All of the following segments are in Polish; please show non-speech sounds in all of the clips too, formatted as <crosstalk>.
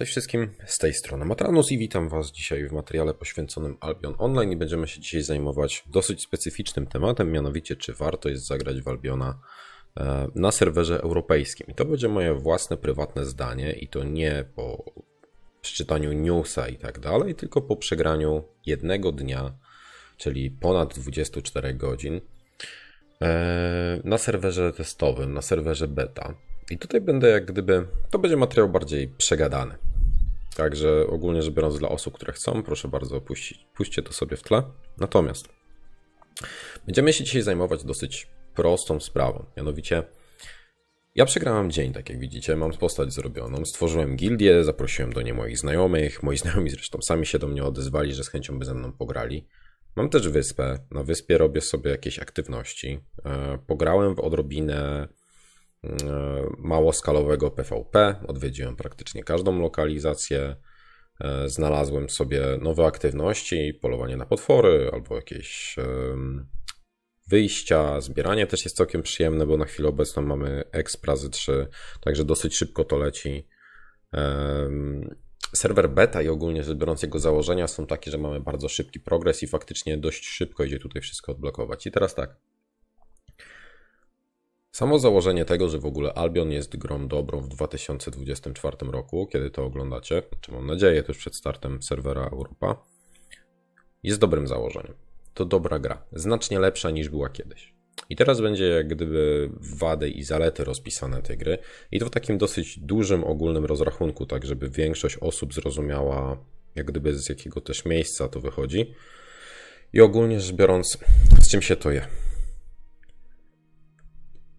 Cześć wszystkim, z tej strony Matranus i witam Was dzisiaj w materiale poświęconym Albion Online i będziemy się dzisiaj zajmować dosyć specyficznym tematem, mianowicie czy warto jest zagrać w Albiona e, na serwerze europejskim. I to będzie moje własne, prywatne zdanie i to nie po przeczytaniu newsa i tak dalej, tylko po przegraniu jednego dnia, czyli ponad 24 godzin e, na serwerze testowym, na serwerze beta. I tutaj będę jak gdyby, to będzie materiał bardziej przegadany. Także ogólnie rzecz biorąc dla osób, które chcą, proszę bardzo, puścić, puśćcie to sobie w tle. Natomiast będziemy się dzisiaj zajmować dosyć prostą sprawą, mianowicie ja przegrałem dzień, tak jak widzicie, mam postać zrobioną, stworzyłem gildię, zaprosiłem do niej moich znajomych, moi znajomi zresztą sami się do mnie odezwali, że z chęcią by ze mną pograli. Mam też wyspę, na wyspie robię sobie jakieś aktywności, e, pograłem w odrobinę E, małoskalowego PvP. Odwiedziłem praktycznie każdą lokalizację. E, znalazłem sobie nowe aktywności, polowanie na potwory albo jakieś wyjścia. Zbieranie też jest całkiem przyjemne, bo na chwilę obecną mamy X 3, także dosyć szybko to leci. Serwer beta i ogólnie rzecz biorąc jego założenia są takie, że mamy bardzo szybki progres i faktycznie dość szybko idzie tutaj wszystko odblokować. I teraz tak, Samo założenie tego, że w ogóle Albion jest grą dobrą w 2024 roku, kiedy to oglądacie, czy mam nadzieję tuż przed startem serwera Europa, jest dobrym założeniem. To dobra gra, znacznie lepsza niż była kiedyś. I teraz będzie jak gdyby wady i zalety rozpisane tej gry i to w takim dosyć dużym ogólnym rozrachunku, tak żeby większość osób zrozumiała jak gdyby z jakiego też miejsca to wychodzi i ogólnie rzecz biorąc z czym się to je.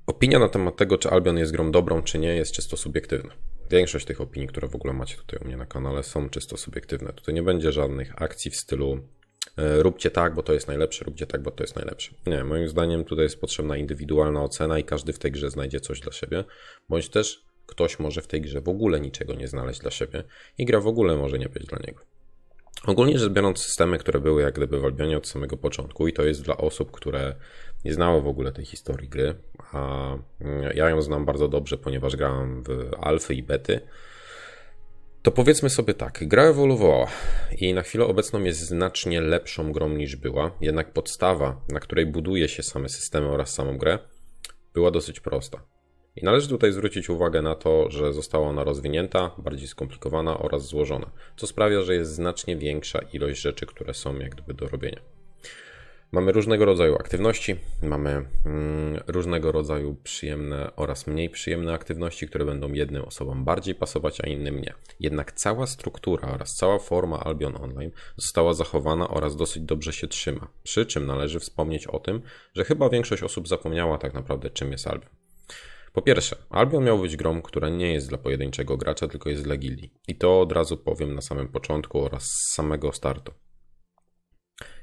Opinia na temat tego, czy Albion jest grą dobrą, czy nie, jest czysto subiektywna. Większość tych opinii, które w ogóle macie tutaj u mnie na kanale, są czysto subiektywne. Tutaj nie będzie żadnych akcji w stylu e, róbcie tak, bo to jest najlepsze, róbcie tak, bo to jest najlepsze. Nie, moim zdaniem tutaj jest potrzebna indywidualna ocena i każdy w tej grze znajdzie coś dla siebie, bądź też ktoś może w tej grze w ogóle niczego nie znaleźć dla siebie i gra w ogóle może nie być dla niego. Ogólnie rzecz biorąc, systemy, które były jak gdyby w Albionie od samego początku, i to jest dla osób, które nie znały w ogóle tej historii gry, a mm, ja ją znam bardzo dobrze, ponieważ grałem w alfy i bety. To powiedzmy sobie tak, gra ewoluowała i na chwilę obecną jest znacznie lepszą grą niż była, jednak podstawa, na której buduje się same systemy oraz samą grę, była dosyć prosta. I należy tutaj zwrócić uwagę na to, że została ona rozwinięta, bardziej skomplikowana oraz złożona, co sprawia, że jest znacznie większa ilość rzeczy, które są jak gdyby do robienia. Mamy różnego rodzaju aktywności, mamy mm, różnego rodzaju przyjemne oraz mniej przyjemne aktywności, które będą jednym osobom bardziej pasować, a innym nie. Jednak cała struktura oraz cała forma Albion Online została zachowana oraz dosyć dobrze się trzyma. Przy czym należy wspomnieć o tym, że chyba większość osób zapomniała tak naprawdę czym jest Albion. Po pierwsze, Albion miał być grą, która nie jest dla pojedynczego gracza, tylko jest dla gildii. I to od razu powiem na samym początku oraz z samego startu.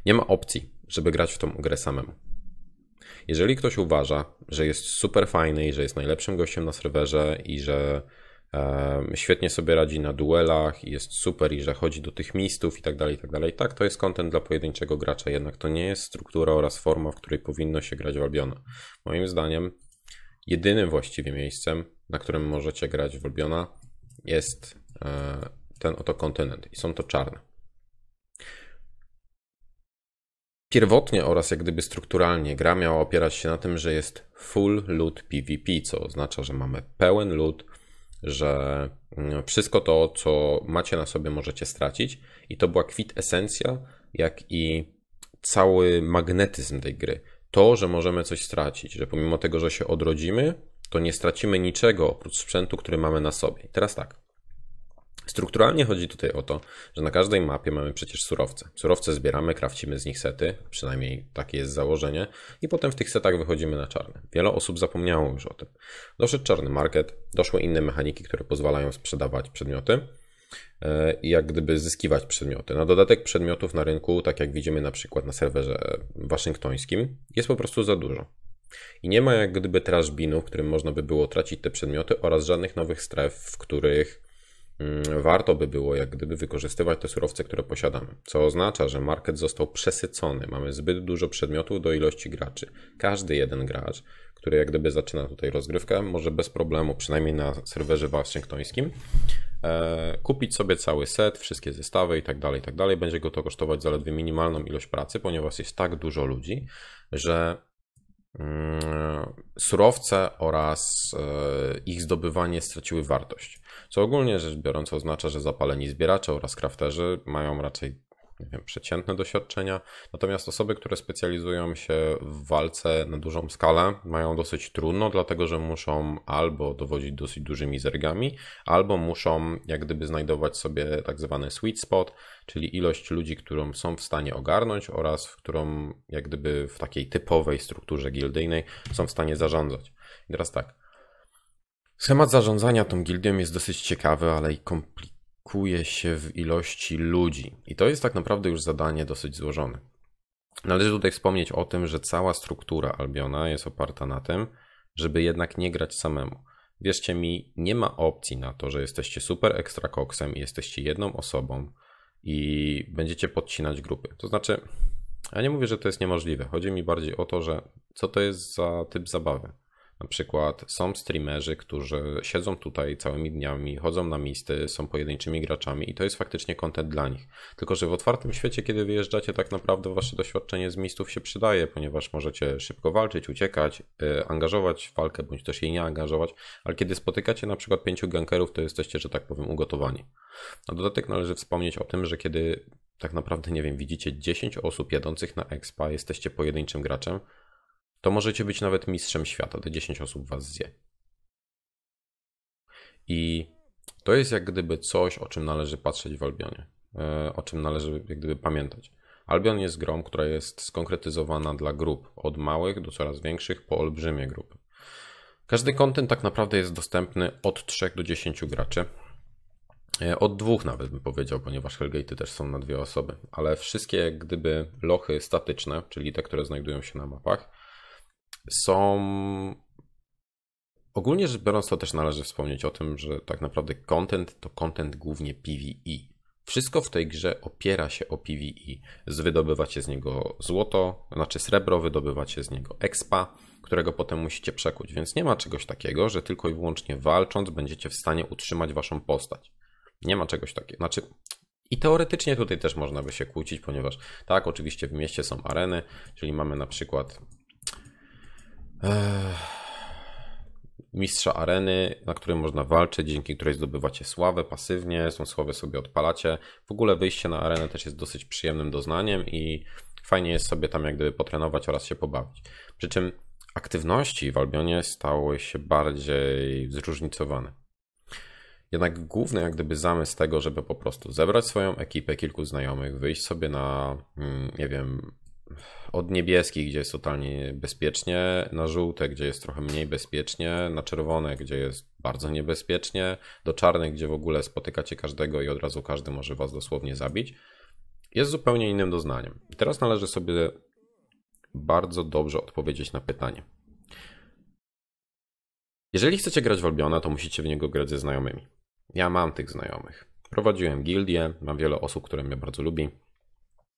Nie ma opcji żeby grać w tą grę samemu. Jeżeli ktoś uważa, że jest super fajny i że jest najlepszym gościem na serwerze i że e, świetnie sobie radzi na duelach i jest super i że chodzi do tych mistów i tak dalej, i tak dalej. Tak, to jest kontent dla pojedynczego gracza, jednak to nie jest struktura oraz forma, w której powinno się grać w Albiona. Moim zdaniem jedynym właściwie miejscem, na którym możecie grać w Albiona jest e, ten oto kontynent i są to czarne. Pierwotnie oraz jak gdyby strukturalnie gra miała opierać się na tym, że jest full loot PvP, co oznacza, że mamy pełen loot, że mm, wszystko to, co macie na sobie, możecie stracić. I to była kwit esencja, jak i cały magnetyzm tej gry. To, że możemy coś stracić, że pomimo tego, że się odrodzimy, to nie stracimy niczego oprócz sprzętu, który mamy na sobie. I teraz tak. Strukturalnie chodzi tutaj o to, że na każdej mapie mamy przecież surowce. Surowce zbieramy, krawcimy z nich sety, przynajmniej takie jest założenie, i potem w tych setach wychodzimy na czarne. Wiele osób zapomniało już o tym. Doszedł czarny market, doszły inne mechaniki, które pozwalają sprzedawać przedmioty e, i jak gdyby zyskiwać przedmioty. Na dodatek przedmiotów na rynku, tak jak widzimy na przykład na serwerze e, waszyngtońskim, jest po prostu za dużo. I nie ma jak gdyby trażbinu, w którym można by było tracić te przedmioty oraz żadnych nowych stref, w których Mm, warto by było jak gdyby wykorzystywać te surowce, które posiadamy, co oznacza, że market został przesycony. Mamy zbyt dużo przedmiotów do ilości graczy. Każdy jeden gracz, który jak gdyby zaczyna tutaj rozgrywkę, może bez problemu, przynajmniej na serwerze waszyngtońskim, e, kupić sobie cały set, wszystkie zestawy i tak dalej, tak dalej. Będzie go to kosztować zaledwie minimalną ilość pracy, ponieważ jest tak dużo ludzi, że mm, surowce oraz e, ich zdobywanie straciły wartość co ogólnie rzecz biorąc oznacza, że zapaleni zbieracze oraz krafterzy mają raczej nie wiem, przeciętne doświadczenia, natomiast osoby, które specjalizują się w walce na dużą skalę, mają dosyć trudno, dlatego że muszą albo dowodzić dosyć dużymi zergami, albo muszą jak gdyby znajdować sobie tak zwany sweet spot, czyli ilość ludzi, którą są w stanie ogarnąć oraz w którą jak gdyby w takiej typowej strukturze gildyjnej są w stanie zarządzać. I teraz tak, Schemat zarządzania tą gildią jest dosyć ciekawy, ale i komplikuje się w ilości ludzi. I to jest tak naprawdę już zadanie dosyć złożone. Należy tutaj wspomnieć o tym, że cała struktura Albiona jest oparta na tym, żeby jednak nie grać samemu. Wierzcie mi, nie ma opcji na to, że jesteście super ekstra koksem i jesteście jedną osobą i będziecie podcinać grupy. To znaczy, ja nie mówię, że to jest niemożliwe. Chodzi mi bardziej o to, że co to jest za typ zabawy. Na przykład są streamerzy, którzy siedzą tutaj całymi dniami, chodzą na misty, są pojedynczymi graczami i to jest faktycznie kontent dla nich. Tylko, że w otwartym świecie, kiedy wyjeżdżacie, tak naprawdę wasze doświadczenie z mistów się przydaje, ponieważ możecie szybko walczyć, uciekać, y, angażować w walkę, bądź też jej nie angażować, ale kiedy spotykacie na przykład pięciu gankerów, to jesteście, że tak powiem, ugotowani. Na dodatek należy wspomnieć o tym, że kiedy tak naprawdę, nie wiem, widzicie 10 osób jadących na expa, jesteście pojedynczym graczem, to możecie być nawet mistrzem świata. Te 10 osób was zje. I to jest jak gdyby coś, o czym należy patrzeć w Albionie, e, o czym należy jak gdyby pamiętać. Albion jest grą, która jest skonkretyzowana dla grup, od małych do coraz większych, po olbrzymie grupy. Każdy kontent tak naprawdę jest dostępny od 3 do 10 graczy. E, od dwóch nawet bym powiedział, ponieważ Hellgate'y też są na dwie osoby, ale wszystkie jak gdyby lochy statyczne, czyli te, które znajdują się na mapach, są. Ogólnie rzecz biorąc, to też należy wspomnieć o tym, że tak naprawdę content to content głównie PvE. Wszystko w tej grze opiera się o PvE. Zwydobywacie z niego złoto, znaczy srebro, wydobywacie z niego expa, którego potem musicie przekuć, więc nie ma czegoś takiego, że tylko i wyłącznie walcząc będziecie w stanie utrzymać waszą postać. Nie ma czegoś takiego. Znaczy, i teoretycznie tutaj też można by się kłócić, ponieważ tak, oczywiście w mieście są areny, czyli mamy na przykład mistrza areny, na którym można walczyć, dzięki której zdobywacie sławę pasywnie, tą sławę sobie odpalacie. W ogóle wyjście na arenę też jest dosyć przyjemnym doznaniem i fajnie jest sobie tam jak gdyby potrenować oraz się pobawić. Przy czym aktywności w Albionie stały się bardziej zróżnicowane. Jednak główny jak gdyby zamysł tego, żeby po prostu zebrać swoją ekipę, kilku znajomych, wyjść sobie na, mm, nie wiem, od niebieskich, gdzie jest totalnie bezpiecznie, na żółte, gdzie jest trochę mniej bezpiecznie, na czerwone, gdzie jest bardzo niebezpiecznie, do czarnych, gdzie w ogóle spotykacie każdego i od razu każdy może was dosłownie zabić, jest zupełnie innym doznaniem. I teraz należy sobie bardzo dobrze odpowiedzieć na pytanie. Jeżeli chcecie grać w Albiona, to musicie w niego grać ze znajomymi. Ja mam tych znajomych. Prowadziłem gildię, mam wiele osób, które mnie bardzo lubi.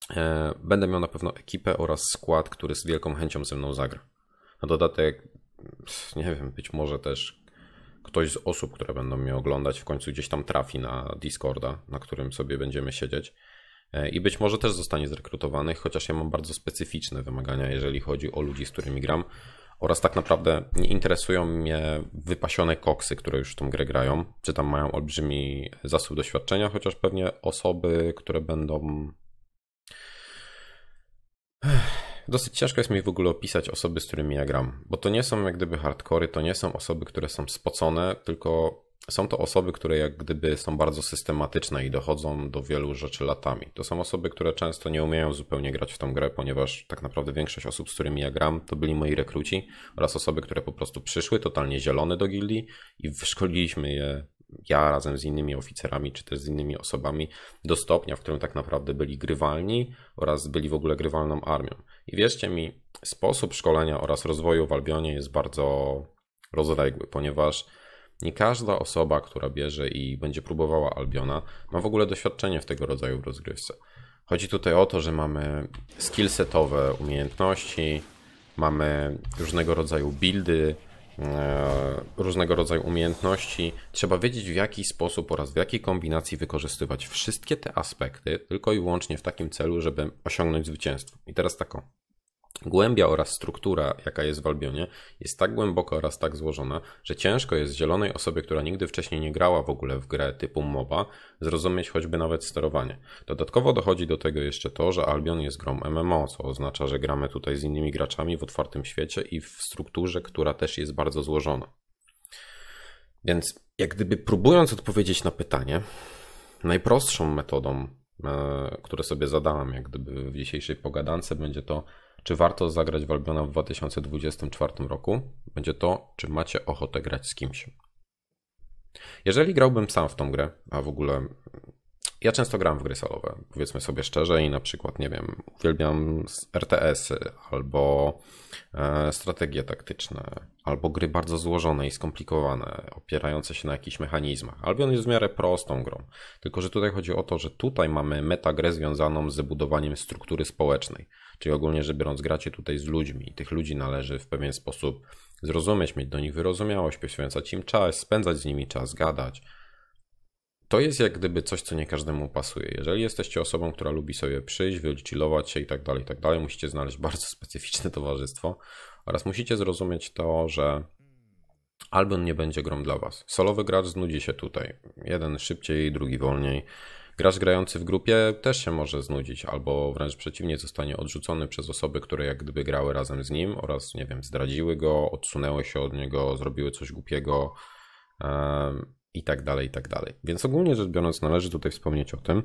E, będę miał na pewno ekipę oraz skład, który z wielką chęcią ze mną zagra. Na dodatek, nie wiem, być może też ktoś z osób, które będą mnie oglądać, w końcu gdzieś tam trafi na Discorda, na którym sobie będziemy siedzieć. E, I być może też zostanie zrekrutowanych. chociaż ja mam bardzo specyficzne wymagania, jeżeli chodzi o ludzi, z którymi gram. Oraz tak naprawdę nie interesują mnie wypasione koksy, które już w tą grę grają, czy tam mają olbrzymi zasób doświadczenia, chociaż pewnie osoby, które będą Dosyć ciężko jest mi w ogóle opisać osoby, z którymi ja gram, bo to nie są jak gdyby hardkory, to nie są osoby, które są spocone, tylko są to osoby, które jak gdyby są bardzo systematyczne i dochodzą do wielu rzeczy latami. To są osoby, które często nie umieją zupełnie grać w tą grę, ponieważ tak naprawdę większość osób, z którymi ja gram, to byli moi rekruci oraz osoby, które po prostu przyszły totalnie zielone do gildii i wyszkoliliśmy je ja razem z innymi oficerami, czy też z innymi osobami, do stopnia, w którym tak naprawdę byli grywalni oraz byli w ogóle grywalną armią. I wierzcie mi, sposób szkolenia oraz rozwoju w Albionie jest bardzo rozległy, ponieważ nie każda osoba, która bierze i będzie próbowała Albiona, ma w ogóle doświadczenie w tego rodzaju w rozgrywce. Chodzi tutaj o to, że mamy skillsetowe umiejętności, mamy różnego rodzaju buildy, E, różnego rodzaju umiejętności. Trzeba wiedzieć w jaki sposób oraz w jakiej kombinacji wykorzystywać wszystkie te aspekty tylko i wyłącznie w takim celu, żeby osiągnąć zwycięstwo. I teraz taką. Głębia oraz struktura, jaka jest w Albionie, jest tak głęboka oraz tak złożona, że ciężko jest zielonej osobie, która nigdy wcześniej nie grała w ogóle w grę typu MOBA, zrozumieć choćby nawet sterowanie. Dodatkowo dochodzi do tego jeszcze to, że Albion jest grą MMO, co oznacza, że gramy tutaj z innymi graczami w otwartym świecie i w strukturze, która też jest bardzo złożona. Więc jak gdyby próbując odpowiedzieć na pytanie, najprostszą metodą, e, które sobie zadałem, jak gdyby w dzisiejszej pogadance, będzie to czy warto zagrać w Albiona w 2024 roku? Będzie to, czy macie ochotę grać z kimś. Jeżeli grałbym sam w tą grę, a w ogóle ja często gram w gry solowe, powiedzmy sobie szczerze, i na przykład, nie wiem, uwielbiam RTS-y albo e, strategie taktyczne, albo gry bardzo złożone i skomplikowane, opierające się na jakichś mechanizmach. Albion jest w miarę prostą grą. Tylko, że tutaj chodzi o to, że tutaj mamy metagrę związaną z zbudowaniem struktury społecznej. Czyli ogólnie rzecz biorąc, gracie tutaj z ludźmi i tych ludzi należy w pewien sposób zrozumieć, mieć do nich wyrozumiałość, poświęcać im czas, spędzać z nimi czas, gadać to jest jak gdyby coś, co nie każdemu pasuje. Jeżeli jesteście osobą, która lubi sobie przyjść, wychillować się i tak dalej, i tak dalej, musicie znaleźć <laughs> bardzo specyficzne towarzystwo oraz musicie zrozumieć to, że albo nie będzie grą dla Was. Solowy gracz znudzi się tutaj. Jeden szybciej, drugi wolniej. Gracz grający w grupie też się może znudzić, albo wręcz przeciwnie, zostanie odrzucony przez osoby, które jak gdyby grały razem z nim oraz, nie wiem, zdradziły go, odsunęły się od niego, zrobiły coś głupiego i tak dalej, i tak dalej. Więc ogólnie rzecz biorąc, należy tutaj wspomnieć o tym,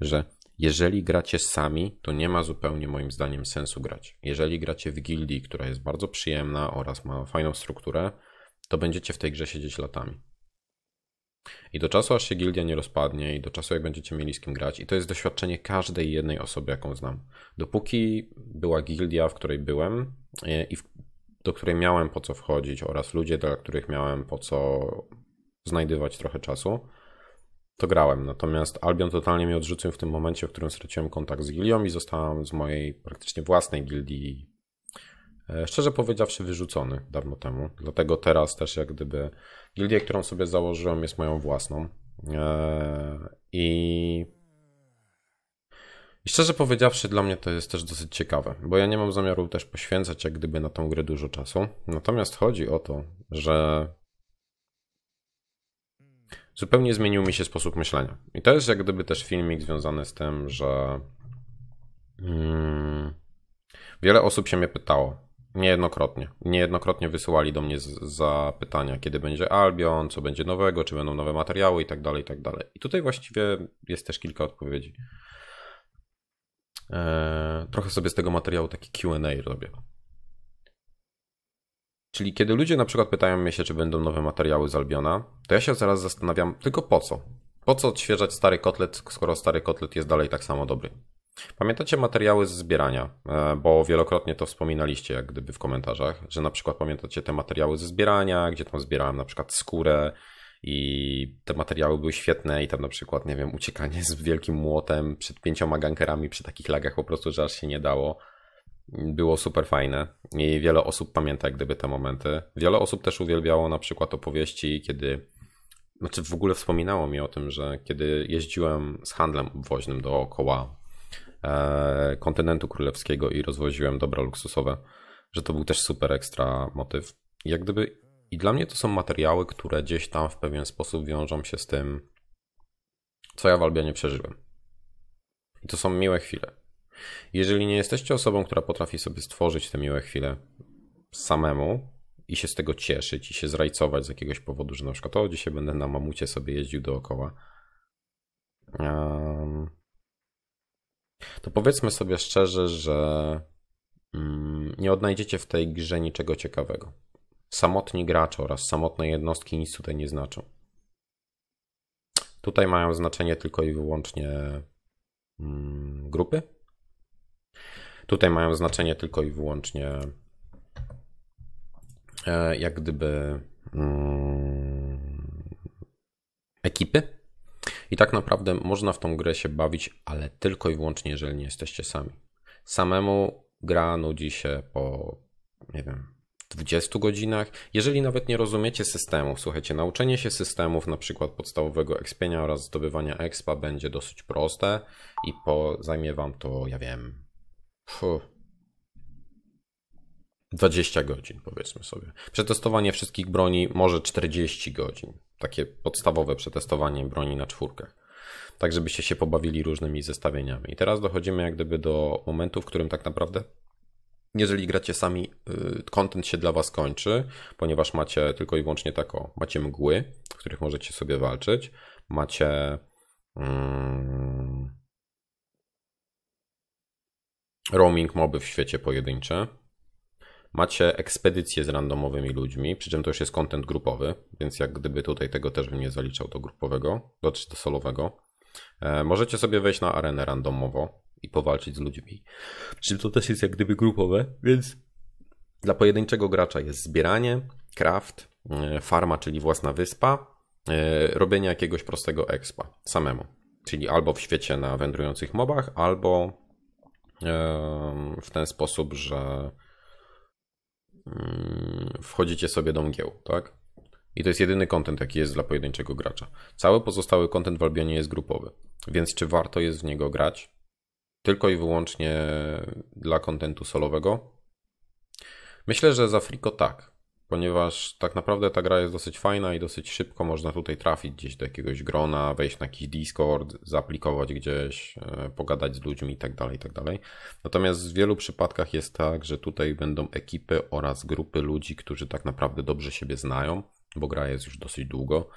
że jeżeli gracie sami, to nie ma zupełnie moim zdaniem sensu grać. Jeżeli gracie w gildii, która jest bardzo przyjemna oraz ma fajną strukturę, to będziecie w tej grze siedzieć latami. I do czasu, aż się gildia nie rozpadnie, i do czasu, jak będziecie mieli z kim grać, i to jest doświadczenie każdej jednej osoby, jaką znam. Dopóki była gildia, w której byłem e, i w, do której miałem po co wchodzić, oraz ludzie, dla których miałem po co znajdywać trochę czasu, to grałem. Natomiast Albion totalnie mnie odrzucił w tym momencie, w którym straciłem kontakt z gildią i zostałem z mojej praktycznie własnej gildii, e, szczerze powiedziawszy, wyrzucony dawno temu. Dlatego teraz też jak gdyby gildię, którą sobie założyłem, jest moją własną. E, I i szczerze powiedziawszy, dla mnie to jest też dosyć ciekawe, bo ja nie mam zamiaru też poświęcać jak gdyby na tą grę dużo czasu. Natomiast chodzi o to, że zupełnie zmienił mi się sposób myślenia. I to jest jak gdyby też filmik związany z tym, że mm, wiele osób się mnie pytało. Niejednokrotnie. Niejednokrotnie wysyłali do mnie zapytania, kiedy będzie Albion, co będzie nowego, czy będą nowe materiały i tak dalej, i tak dalej. I tutaj właściwie jest też kilka odpowiedzi. Eee, trochę sobie z tego materiału taki QA robię. Czyli kiedy ludzie na przykład pytają mnie się, czy będą nowe materiały z Albiona, to ja się zaraz zastanawiam, tylko po co? Po co odświeżać stary kotlet, skoro stary kotlet jest dalej tak samo dobry? Pamiętacie materiały z zbierania, e, bo wielokrotnie to wspominaliście, jak gdyby w komentarzach, że na przykład pamiętacie te materiały ze zbierania, gdzie tam zbierałem na przykład skórę i te materiały były świetne i tam na przykład, nie wiem, uciekanie z wielkim młotem przed pięcioma gankerami przy takich lagach po prostu, że aż się nie dało było super fajne i wiele osób pamięta jak gdyby te momenty. Wiele osób też uwielbiało na przykład opowieści, kiedy znaczy w ogóle wspominało mi o tym, że kiedy jeździłem z handlem obwoźnym dookoła e, kontynentu królewskiego i rozwoziłem dobra luksusowe, że to był też super ekstra motyw. Jak gdyby i dla mnie to są materiały, które gdzieś tam w pewien sposób wiążą się z tym, co ja w Albianie przeżyłem. I to są miłe chwile. Jeżeli nie jesteście osobą, która potrafi sobie stworzyć te miłe chwile samemu i się z tego cieszyć i się zrajcować z jakiegoś powodu, że na przykład o, dzisiaj będę na mamucie sobie jeździł dookoła, to powiedzmy sobie szczerze, że mm, nie odnajdziecie w tej grze niczego ciekawego. Samotni gracze oraz samotne jednostki nic tutaj nie znaczą. Tutaj mają znaczenie tylko i wyłącznie mm, grupy, Tutaj mają znaczenie tylko i wyłącznie e, jak gdyby mm, ekipy. I tak naprawdę można w tą grę się bawić, ale tylko i wyłącznie, jeżeli nie jesteście sami. Samemu gra nudzi się po, nie wiem, 20 godzinach. Jeżeli nawet nie rozumiecie systemów, słuchajcie, nauczenie się systemów, na przykład podstawowego expienia oraz zdobywania expa będzie dosyć proste i po, zajmie wam to, ja wiem, Fuh. 20 godzin, powiedzmy sobie. Przetestowanie wszystkich broni może 40 godzin. Takie podstawowe przetestowanie broni na czwórkach. Tak, żebyście się pobawili różnymi zestawieniami. I teraz dochodzimy jak gdyby do momentu, w którym tak naprawdę, jeżeli gracie sami, kontent y, się dla Was kończy, ponieważ macie tylko i wyłącznie tako. Macie mgły, w których możecie sobie walczyć. Macie... Mm, roaming moby w świecie pojedyncze. Macie ekspedycje z randomowymi ludźmi, przy czym to już jest kontent grupowy, więc jak gdyby tutaj tego też bym nie zaliczał do grupowego, do, czy do solowego. E, możecie sobie wejść na arenę randomowo i powalczyć z ludźmi. Przy czym to też jest jak gdyby grupowe, więc dla pojedynczego gracza jest zbieranie, craft, e, farma, czyli własna wyspa, e, robienie jakiegoś prostego expa samemu. Czyli albo w świecie na wędrujących mobach, albo w ten sposób, że mm, wchodzicie sobie do mgieł, tak? I to jest jedyny kontent, jaki jest dla pojedynczego gracza. Cały pozostały kontent w Albionie jest grupowy, więc czy warto jest w niego grać? Tylko i wyłącznie dla kontentu solowego? Myślę, że za Friko tak ponieważ tak naprawdę ta gra jest dosyć fajna i dosyć szybko można tutaj trafić gdzieś do jakiegoś grona, wejść na jakiś Discord, zaaplikować gdzieś, e, pogadać z ludźmi itd. Tak itd. Tak Natomiast w wielu przypadkach jest tak, że tutaj będą ekipy oraz grupy ludzi, którzy tak naprawdę dobrze siebie znają, bo gra jest już dosyć długo.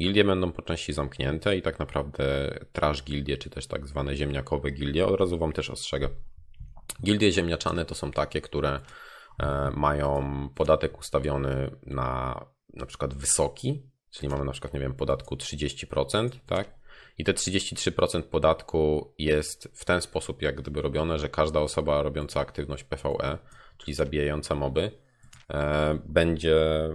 Gildie będą po części zamknięte i tak naprawdę trash gildie, czy też tak zwane ziemniakowe gildie, od razu Wam też ostrzegam. Gildie ziemniaczane to są takie, które E, mają podatek ustawiony na na przykład wysoki, czyli mamy na przykład, nie wiem, podatku 30%, tak? I te 33% podatku jest w ten sposób jak gdyby robione, że każda osoba robiąca aktywność PVE, czyli zabijająca moby, e, będzie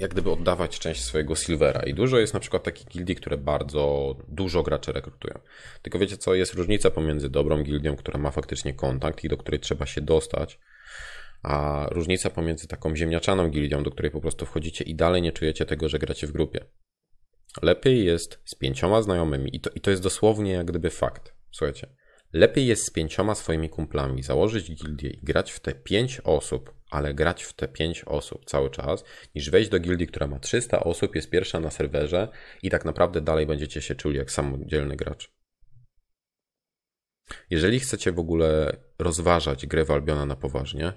jak gdyby oddawać część swojego silvera i dużo jest na przykład takich gildii, które bardzo dużo graczy rekrutują. Tylko wiecie co, jest różnica pomiędzy dobrą gildią, która ma faktycznie kontakt i do której trzeba się dostać, a różnica pomiędzy taką ziemniaczaną gildią, do której po prostu wchodzicie i dalej nie czujecie tego, że gracie w grupie. Lepiej jest z pięcioma znajomymi i to, i to jest dosłownie jak gdyby fakt. Słuchajcie, lepiej jest z pięcioma swoimi kumplami założyć gildię i grać w te pięć osób, ale grać w te 5 osób cały czas, niż wejść do gildii, która ma 300 osób, jest pierwsza na serwerze i tak naprawdę dalej będziecie się czuli jak samodzielny gracz. Jeżeli chcecie w ogóle rozważać grę w Albiona na poważnie,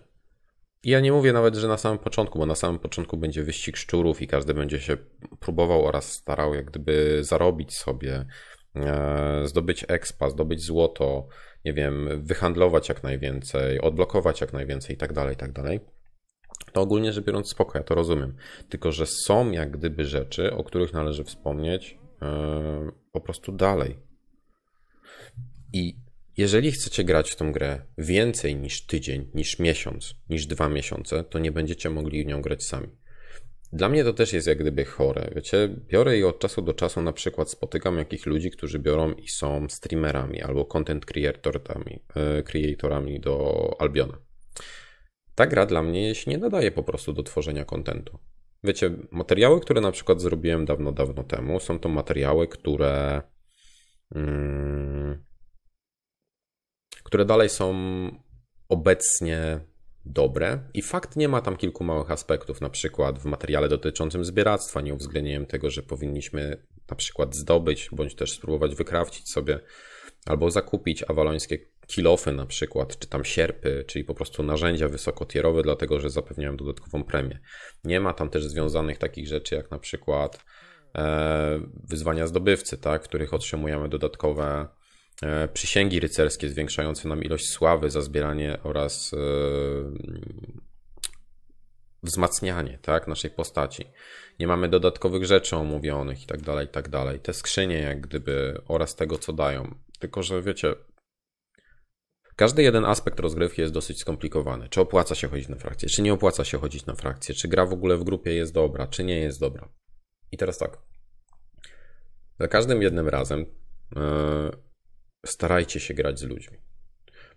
ja nie mówię nawet, że na samym początku, bo na samym początku będzie wyścig szczurów i każdy będzie się próbował oraz starał jak gdyby zarobić sobie, e, zdobyć expa, zdobyć złoto, nie wiem, wyhandlować jak najwięcej, odblokować jak najwięcej i tak dalej, i tak dalej. To ogólnie rzecz biorąc spoko, ja to rozumiem. Tylko, że są jak gdyby rzeczy, o których należy wspomnieć yy, po prostu dalej. I jeżeli chcecie grać w tą grę więcej niż tydzień, niż miesiąc, niż dwa miesiące, to nie będziecie mogli w nią grać sami. Dla mnie to też jest jak gdyby chore. Wiecie, biorę i od czasu do czasu na przykład spotykam jakichś ludzi, którzy biorą i są streamerami albo content creatorami, e, creatorami do Albiona. Ta gra dla mnie się nie nadaje po prostu do tworzenia kontentu. Wiecie, materiały, które na przykład zrobiłem dawno, dawno temu, są to materiały, które. Mm, które dalej są obecnie dobre i fakt nie ma tam kilku małych aspektów, na przykład w materiale dotyczącym zbieractwa, nie uwzględniłem tego, że powinniśmy na przykład zdobyć, bądź też spróbować wykrawcić sobie albo zakupić awalońskie kilofy na przykład, czy tam sierpy, czyli po prostu narzędzia wysokotierowe, dlatego że zapewniają dodatkową premię. Nie ma tam też związanych takich rzeczy jak na przykład e, wyzwania zdobywcy, tak, których otrzymujemy dodatkowe E, przysięgi rycerskie zwiększające nam ilość sławy za zbieranie oraz e, wzmacnianie tak, naszej postaci. Nie mamy dodatkowych rzeczy omówionych i tak dalej, i tak dalej. Te skrzynie jak gdyby oraz tego, co dają. Tylko, że wiecie, każdy jeden aspekt rozgrywki jest dosyć skomplikowany. Czy opłaca się chodzić na frakcję, czy nie opłaca się chodzić na frakcję, czy gra w ogóle w grupie jest dobra, czy nie jest dobra. I teraz tak. Za każdym jednym razem e, starajcie się grać z ludźmi.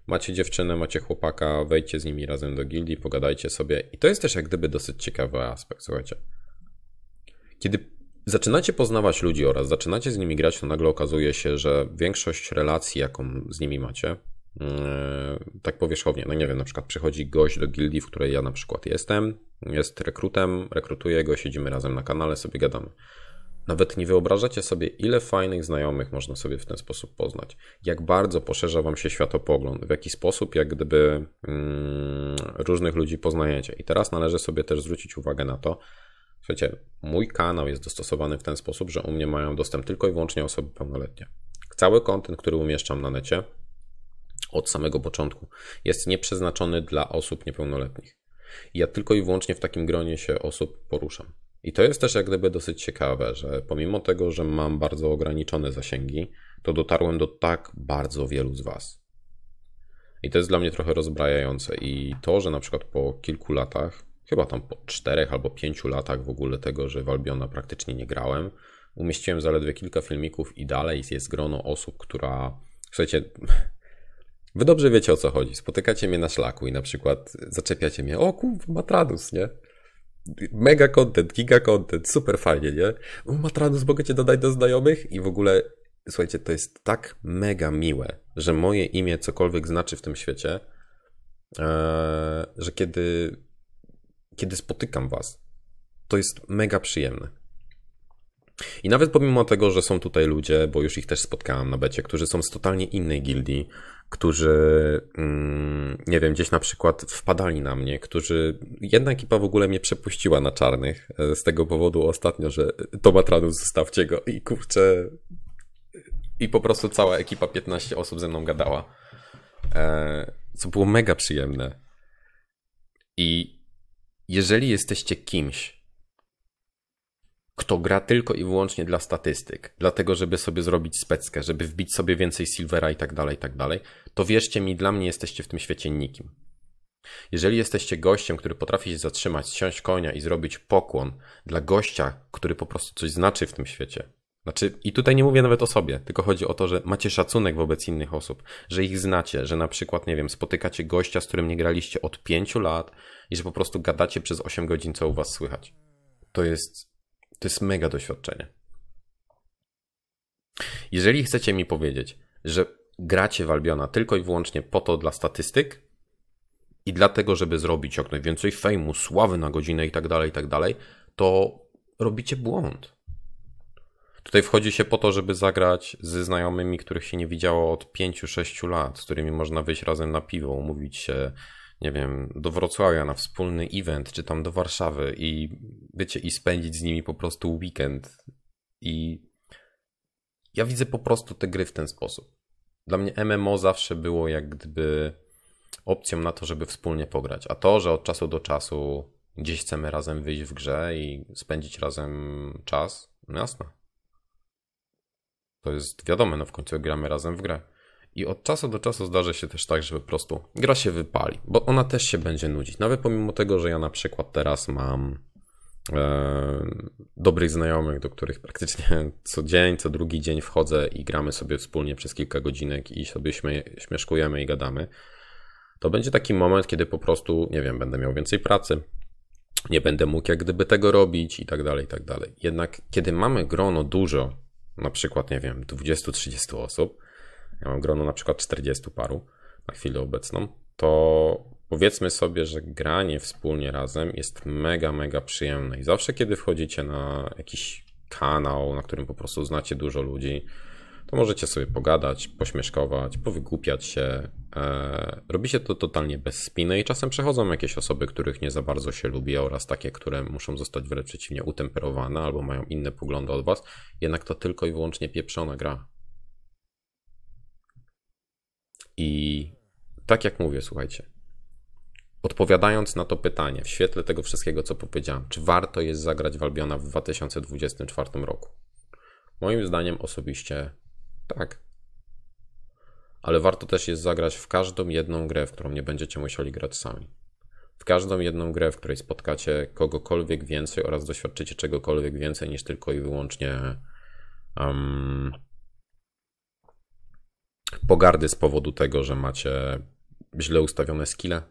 Macie dziewczynę, macie chłopaka, wejdźcie z nimi razem do gildii, pogadajcie sobie. I to jest też jak gdyby dosyć ciekawy aspekt, słuchajcie. Kiedy zaczynacie poznawać ludzi oraz zaczynacie z nimi grać, to nagle okazuje się, że większość relacji, jaką z nimi macie, yy, tak powierzchownie, no nie wiem, na przykład przychodzi gość do gildii, w której ja na przykład jestem, jest rekrutem, rekrutuję go, siedzimy razem na kanale, sobie gadamy. Nawet nie wyobrażacie sobie, ile fajnych znajomych można sobie w ten sposób poznać. Jak bardzo poszerza wam się światopogląd, w jaki sposób, jak gdyby mm, różnych ludzi poznajecie. I teraz należy sobie też zwrócić uwagę na to, Słuchajcie, mój kanał jest dostosowany w ten sposób, że u mnie mają dostęp tylko i wyłącznie osoby pełnoletnie. Cały kontent, który umieszczam na necie od samego początku jest nieprzeznaczony dla osób niepełnoletnich. Ja tylko i wyłącznie w takim gronie się osób poruszam. I to jest też jak gdyby dosyć ciekawe, że pomimo tego, że mam bardzo ograniczone zasięgi, to dotarłem do tak bardzo wielu z Was. I to jest dla mnie trochę rozbrajające. I to, że na przykład po kilku latach, chyba tam po czterech albo pięciu latach w ogóle tego, że w Albiona praktycznie nie grałem, umieściłem zaledwie kilka filmików i dalej jest grono osób, która. Słuchajcie, wy dobrze wiecie o co chodzi. Spotykacie mnie na szlaku i na przykład zaczepiacie mnie, o kurwa, matradus, nie? mega content, giga content, super fajnie, nie? Matranus, mogę cię dodać do znajomych? I w ogóle, słuchajcie, to jest tak mega miłe, że moje imię cokolwiek znaczy w tym świecie, e, że kiedy, kiedy spotykam was, to jest mega przyjemne. I nawet pomimo tego, że są tutaj ludzie, bo już ich też spotkałem na becie, którzy są z totalnie innej gildii, którzy, mm, nie wiem, gdzieś na przykład wpadali na mnie, którzy. Jedna ekipa w ogóle mnie przepuściła na czarnych e, z tego powodu ostatnio, że Tomatranu zostawcie go i kurczę. I po prostu cała ekipa 15 osób ze mną gadała. E, co było mega przyjemne. I jeżeli jesteście kimś, kto gra tylko i wyłącznie dla statystyk, dlatego żeby sobie zrobić speckę, żeby wbić sobie więcej silvera i tak dalej, i tak dalej, to wierzcie mi, dla mnie jesteście w tym świecie nikim. Jeżeli jesteście gościem, który potrafi się zatrzymać, siąść konia i zrobić pokłon dla gościa, który po prostu coś znaczy w tym świecie, znaczy, i tutaj nie mówię nawet o sobie, tylko chodzi o to, że macie szacunek wobec innych osób, że ich znacie, że na przykład, nie wiem, spotykacie gościa, z którym nie graliście od pięciu lat i że po prostu gadacie przez osiem godzin, co u was słychać. To jest to jest mega doświadczenie. Jeżeli chcecie mi powiedzieć, że gracie w Albiona tylko i wyłącznie po to dla statystyk i dlatego, żeby zrobić jak najwięcej fejmu, sławy na godzinę i tak dalej, i tak dalej, to robicie błąd. Tutaj wchodzi się po to, żeby zagrać ze znajomymi, których się nie widziało od 5-6 lat, z którymi można wyjść razem na piwo, umówić się, nie wiem, do Wrocławia na wspólny event, czy tam do Warszawy i bycie i spędzić z nimi po prostu weekend. I ja widzę po prostu te gry w ten sposób. Dla mnie MMO zawsze było jak gdyby opcją na to, żeby wspólnie pograć. A to, że od czasu do czasu gdzieś chcemy razem wyjść w grze i spędzić razem czas, no jasne. To jest wiadome, no w końcu gramy razem w grę. I od czasu do czasu zdarza się też tak, że po prostu gra się wypali, bo ona też się będzie nudzić. Nawet pomimo tego, że ja na przykład teraz mam e, dobrych znajomych, do których praktycznie <laughs> co dzień, co drugi dzień wchodzę i gramy sobie wspólnie przez kilka godzinek i sobie śmie śmieszkujemy i gadamy, to będzie taki moment, kiedy po prostu, nie wiem, będę miał więcej pracy, nie będę mógł jak gdyby tego robić i tak dalej, i tak dalej. Jednak kiedy mamy grono dużo, na przykład, nie wiem, 20-30 osób, ja mam grono na przykład 40 paru na chwilę obecną, to powiedzmy sobie, że granie wspólnie razem jest mega, mega przyjemne. I zawsze, kiedy wchodzicie na jakiś kanał, na którym po prostu znacie dużo ludzi, to możecie sobie pogadać, pośmieszkować, powygłupiać się. E, robi robicie to totalnie bez spiny i czasem przechodzą jakieś osoby, których nie za bardzo się lubi oraz takie, które muszą zostać wręcz przeciwnie utemperowane albo mają inne poglądy od was. Jednak to tylko i wyłącznie pieprzona gra. I tak jak mówię, słuchajcie, odpowiadając na to pytanie, w świetle tego wszystkiego, co powiedziałem, czy warto jest zagrać w Albiona w 2024 roku? Moim zdaniem osobiście tak. Ale warto też jest zagrać w każdą jedną grę, w którą nie będziecie musieli grać sami. W każdą jedną grę, w której spotkacie kogokolwiek więcej oraz doświadczycie czegokolwiek więcej niż tylko i wyłącznie um, pogardy z powodu tego, że macie źle ustawione skille,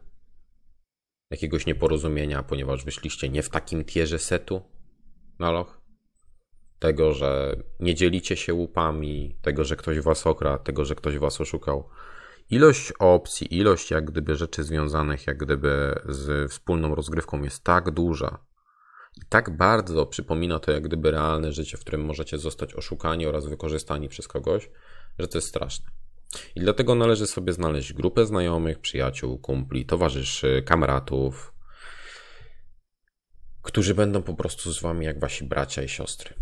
jakiegoś nieporozumienia, ponieważ wyszliście nie w takim tierze setu na loch, tego, że nie dzielicie się łupami, tego, że ktoś was okradł, tego, że ktoś was oszukał. Ilość opcji, ilość jak gdyby rzeczy związanych jak gdyby z wspólną rozgrywką jest tak duża i tak bardzo przypomina to jak gdyby realne życie, w którym możecie zostać oszukani oraz wykorzystani przez kogoś, że to jest straszne. I dlatego należy sobie znaleźć grupę znajomych, przyjaciół, kumpli, towarzyszy, kamratów, którzy będą po prostu z wami jak wasi bracia i siostry.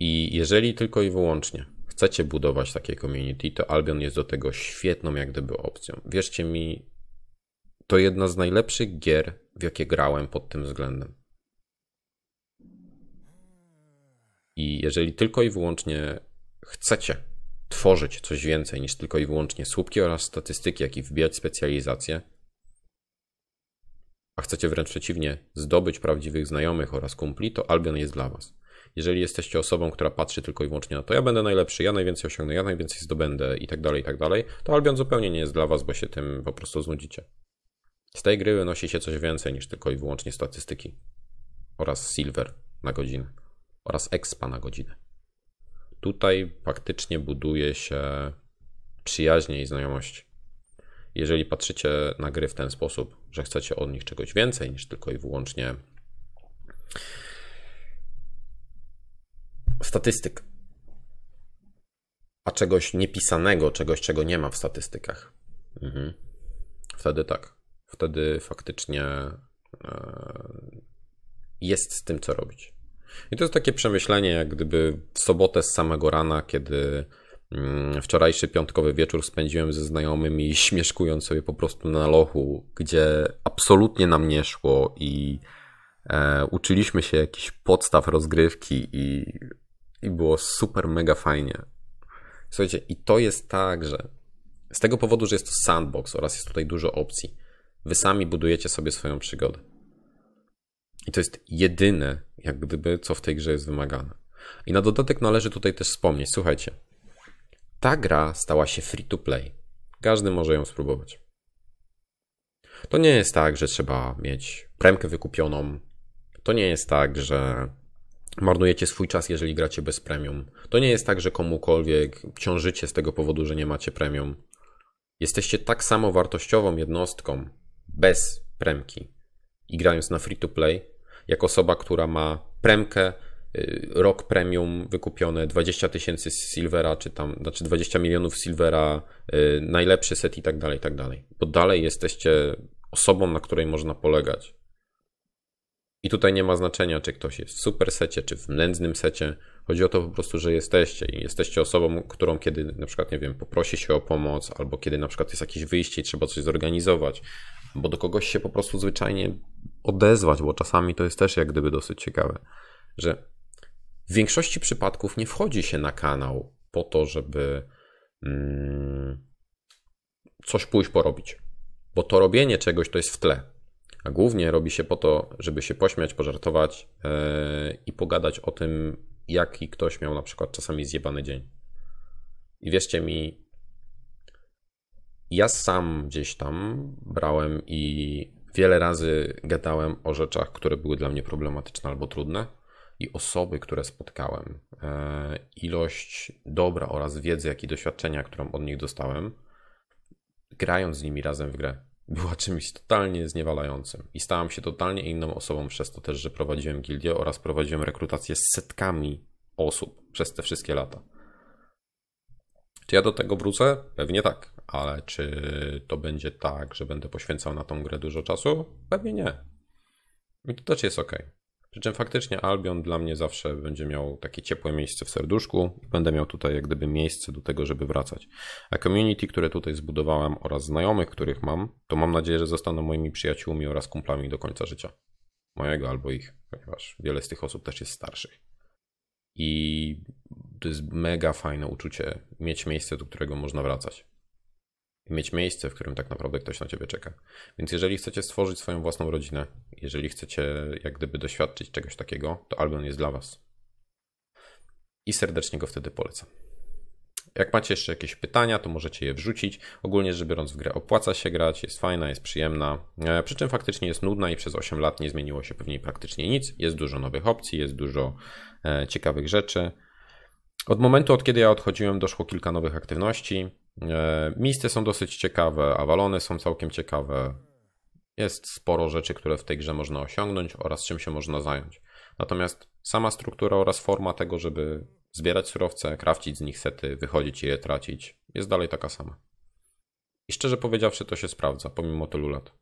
I jeżeli tylko i wyłącznie chcecie budować takie community, to Albion jest do tego świetną jak gdyby opcją. Wierzcie mi, to jedna z najlepszych gier, w jakie grałem pod tym względem. I jeżeli tylko i wyłącznie chcecie tworzyć coś więcej niż tylko i wyłącznie słupki oraz statystyki, jak i wbijać specjalizacje, a chcecie wręcz przeciwnie zdobyć prawdziwych znajomych oraz kumpli, to Albion jest dla Was. Jeżeli jesteście osobą, która patrzy tylko i wyłącznie na to, ja będę najlepszy, ja najwięcej osiągnę, ja najwięcej zdobędę i tak dalej, i tak dalej, to Albion zupełnie nie jest dla Was, bo się tym po prostu znudzicie. Z tej gry wynosi się coś więcej niż tylko i wyłącznie statystyki oraz silver na godzinę oraz expa na godzinę. Tutaj faktycznie buduje się przyjaźnie i znajomość. Jeżeli patrzycie na gry w ten sposób, że chcecie od nich czegoś więcej niż tylko i wyłącznie statystyk, a czegoś niepisanego, czegoś, czego nie ma w statystykach, mhm. wtedy tak. Wtedy faktycznie e, jest z tym, co robić. I to jest takie przemyślenie, jak gdyby w sobotę z samego rana, kiedy mm, wczorajszy piątkowy wieczór spędziłem ze znajomymi, <laughs> śmieszkując sobie po prostu na lochu, gdzie absolutnie nam nie szło i e, uczyliśmy się jakichś podstaw rozgrywki i, i było super mega fajnie. Słuchajcie, i to jest tak, że z tego powodu, że jest to sandbox oraz jest tutaj dużo opcji, wy sami budujecie sobie swoją przygodę. I to jest jedyne, jak gdyby, co w tej grze jest wymagane. I na dodatek należy tutaj też wspomnieć, słuchajcie, ta gra stała się free to play. Każdy może ją spróbować. To nie jest tak, że trzeba mieć premkę wykupioną. To nie jest tak, że marnujecie swój czas, jeżeli gracie bez premium. To nie jest tak, że komukolwiek ciążycie z tego powodu, że nie macie premium. Jesteście tak samo wartościową jednostką bez premki i grając na free to play, jak osoba, która ma premkę, y, rok premium wykupione 20 tysięcy silvera, czy tam, znaczy 20 milionów silvera, y, najlepszy set i tak dalej, i tak dalej. Bo dalej jesteście osobą, na której można polegać. I tutaj nie ma znaczenia, czy ktoś jest w super secie, czy w nędznym secie. Chodzi o to po prostu, że jesteście i jesteście osobą, którą kiedy na przykład, nie wiem, poprosi się o pomoc, albo kiedy na przykład jest jakieś wyjście i trzeba coś zorganizować, bo do kogoś się po prostu zwyczajnie odezwać, bo czasami to jest też jak gdyby dosyć ciekawe, że w większości przypadków nie wchodzi się na kanał po to, żeby mm, coś pójść porobić, bo to robienie czegoś to jest w tle, a głównie robi się po to, żeby się pośmiać, pożartować e, i pogadać o tym, jaki ktoś miał na przykład czasami zjebany dzień. I wierzcie mi, ja sam gdzieś tam brałem i wiele razy gadałem o rzeczach, które były dla mnie problematyczne albo trudne i osoby, które spotkałem, e, ilość dobra oraz wiedzy, jak i doświadczenia, którą od nich dostałem, grając z nimi razem w grę, była <laughs> czymś totalnie zniewalającym i stałam się totalnie inną osobą przez to też, że prowadziłem gildię oraz prowadziłem rekrutację z setkami osób przez te wszystkie lata. Czy ja do tego wrócę? Pewnie tak, ale czy to będzie tak, że będę poświęcał na tą grę dużo czasu? Pewnie nie. I to też jest ok. Przy czym faktycznie Albion dla mnie zawsze będzie miał takie ciepłe miejsce w serduszku i będę miał tutaj jak gdyby miejsce do tego, żeby wracać. A community, które tutaj zbudowałem oraz znajomych, których mam, to mam nadzieję, że zostaną moimi przyjaciółmi oraz kumplami do końca życia. Mojego albo ich, ponieważ wiele z tych osób też jest starszych. I to jest mega fajne uczucie mieć miejsce, do którego można wracać. Mieć miejsce, w którym tak naprawdę ktoś na ciebie czeka. Więc jeżeli chcecie stworzyć swoją własną rodzinę, jeżeli chcecie jak gdyby doświadczyć czegoś takiego, to Albion jest dla was. I serdecznie go wtedy polecam. Jak macie jeszcze jakieś pytania, to możecie je wrzucić. Ogólnie rzecz biorąc w grę opłaca się grać, jest fajna, jest przyjemna, e, przy czym faktycznie jest nudna i przez 8 lat nie zmieniło się pewnie praktycznie nic. Jest dużo nowych opcji, jest dużo e, ciekawych rzeczy. Od momentu, od kiedy ja odchodziłem, doszło kilka nowych aktywności. E, miejsce są dosyć ciekawe, awalony są całkiem ciekawe. Jest sporo rzeczy, które w tej grze można osiągnąć oraz czym się można zająć. Natomiast sama struktura oraz forma tego, żeby Zbierać surowce, krawcić z nich sety, wychodzić i je tracić. Jest dalej taka sama. I szczerze powiedziawszy, to się sprawdza, pomimo tylu lat.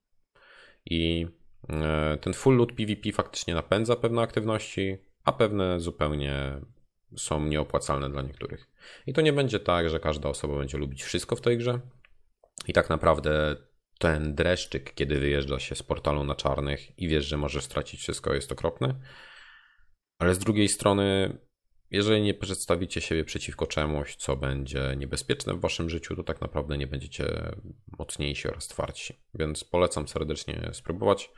I e, ten full loot PvP faktycznie napędza pewne aktywności, a pewne zupełnie są nieopłacalne dla niektórych. I to nie będzie tak, że każda osoba będzie lubić wszystko w tej grze. I tak naprawdę ten dreszczyk, kiedy wyjeżdża się z portalu na czarnych i wiesz, że możesz stracić wszystko, jest okropny. Ale z drugiej strony jeżeli nie przedstawicie siebie przeciwko czemuś, co będzie niebezpieczne w waszym życiu, to tak naprawdę nie będziecie mocniejsi oraz twardsi. Więc polecam serdecznie spróbować,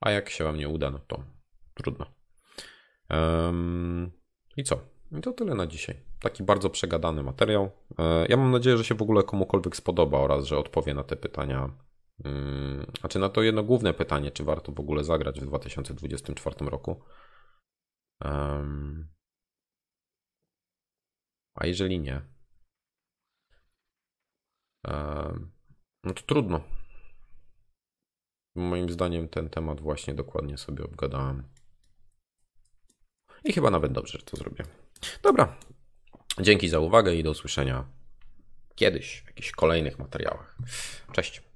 a jak się wam nie uda, no to trudno. Um, I co? I to tyle na dzisiaj. Taki bardzo przegadany materiał. E, ja mam nadzieję, że się w ogóle komukolwiek spodoba oraz że odpowie na te pytania. Znaczy na to jedno główne pytanie, czy warto w ogóle zagrać w 2024 roku. Um, a jeżeli nie, e, no to trudno. Moim zdaniem ten temat właśnie dokładnie sobie obgadałem. I chyba nawet dobrze, że to zrobię. Dobra. Dzięki za uwagę i do usłyszenia kiedyś w jakichś kolejnych materiałach. Cześć.